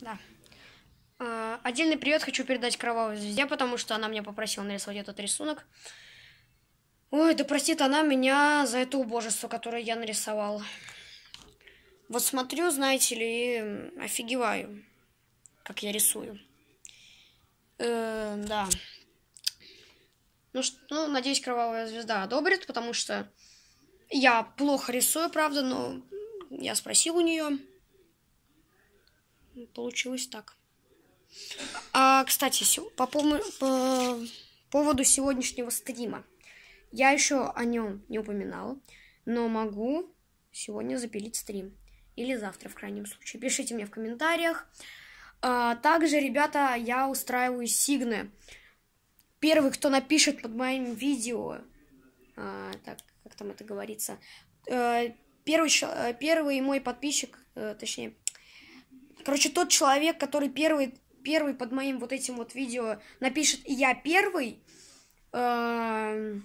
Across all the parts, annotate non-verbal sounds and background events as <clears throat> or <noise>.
Да. А, отдельный привет хочу передать Кровавой Звезде, потому что она меня попросила нарисовать этот рисунок. Ой, да простит она меня за это убожество, которое я нарисовал. Вот смотрю, знаете ли, и офигеваю, как я рисую. Э, да. Ну, что, ну, надеюсь, Кровавая Звезда одобрит, потому что я плохо рисую, правда, но я спросил у нее получилось так. А, кстати, по, по, по поводу сегодняшнего стрима. Я еще о нем не упоминал, но могу сегодня запилить стрим. Или завтра, в крайнем случае. Пишите мне в комментариях. А, также, ребята, я устраиваю сигны. Первый, кто напишет под моим видео, а, так, как там это говорится, э, первый, э, первый мой подписчик, э, точнее, Короче, тот человек, который первый, первый под моим вот этим вот видео напишет «Я первый», э,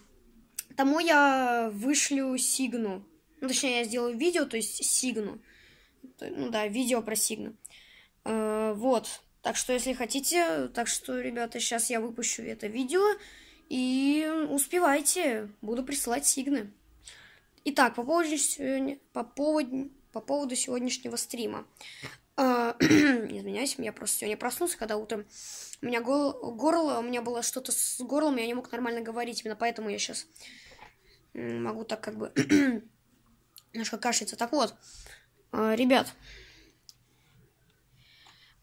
тому я вышлю сигну. Ну, точнее, я сделаю видео, то есть сигну. Ну да, видео про сигну. Э, вот. Так что, если хотите, так что, ребята, сейчас я выпущу это видео. И успевайте, буду присылать сигны. Итак, по поводу... По поводу по поводу сегодняшнего стрима. А, <clears throat> извиняюсь, меня просто сегодня проснулся, когда утром у меня гол... горло, у меня было что-то с горлом, я не мог нормально говорить, именно поэтому я сейчас могу так как бы <clears throat> немножко кашляться. Так вот, а, ребят,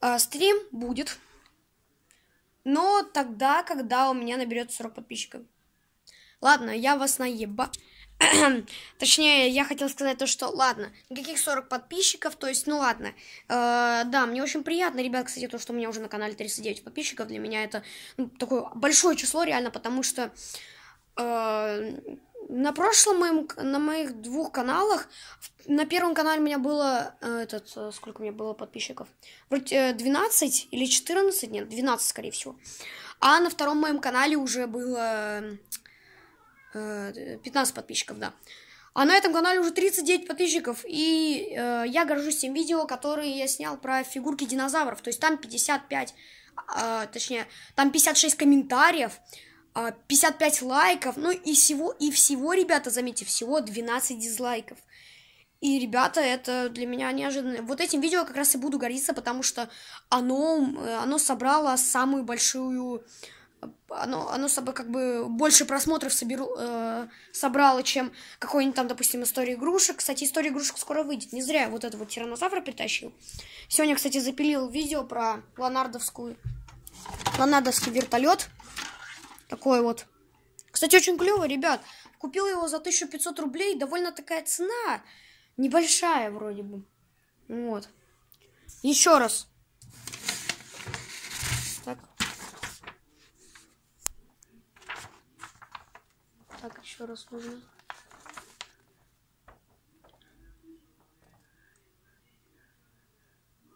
а, стрим будет, но тогда, когда у меня наберется 40 подписчиков. Ладно, я вас наеба... <clears throat> Точнее, я хотел сказать то, что ладно, никаких 40 подписчиков, то есть, ну ладно. Э, да, мне очень приятно, ребят, кстати, то, что у меня уже на канале 39 подписчиков. Для меня это ну, такое большое число, реально, потому что э, на прошлом моем, на моих двух каналах, на первом канале у меня было, э, этот, э, сколько у меня было подписчиков? Вроде 12 э, или 14, нет, 12, скорее всего. А на втором моем канале уже было... 15 э, подписчиков, да. А на этом канале уже 39 подписчиков, и э, я горжусь тем видео, которое я снял про фигурки динозавров. То есть там 55, э, а, точнее, там 56 комментариев, э, а, 55 лайков, ну и всего, и всего, ребята, заметьте, всего 12 дизлайков. И, ребята, это для меня неожиданно. Вот этим видео как раз и буду гордиться, потому что оно, э, оно собрало самую большую оно, оно собой как бы больше просмотров соберу, э, собрало, чем какой-нибудь там, допустим, история игрушек. Кстати, история игрушек скоро выйдет. Не зря я вот этого тиранозавра притащил. Сегодня, кстати, запилил видео про лонардовскую, лонардовский вертолет. Такой вот. Кстати, очень клево, ребят. Купил его за 1500 рублей. Довольно такая цена. Небольшая вроде бы. Вот. Еще раз. Так. Так, еще раз нужно.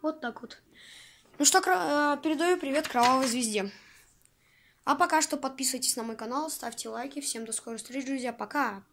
Вот так вот. Ну что, э, передаю привет Кровавой Звезде. А пока что подписывайтесь на мой канал, ставьте лайки. Всем до скорых встреч, друзья. Пока.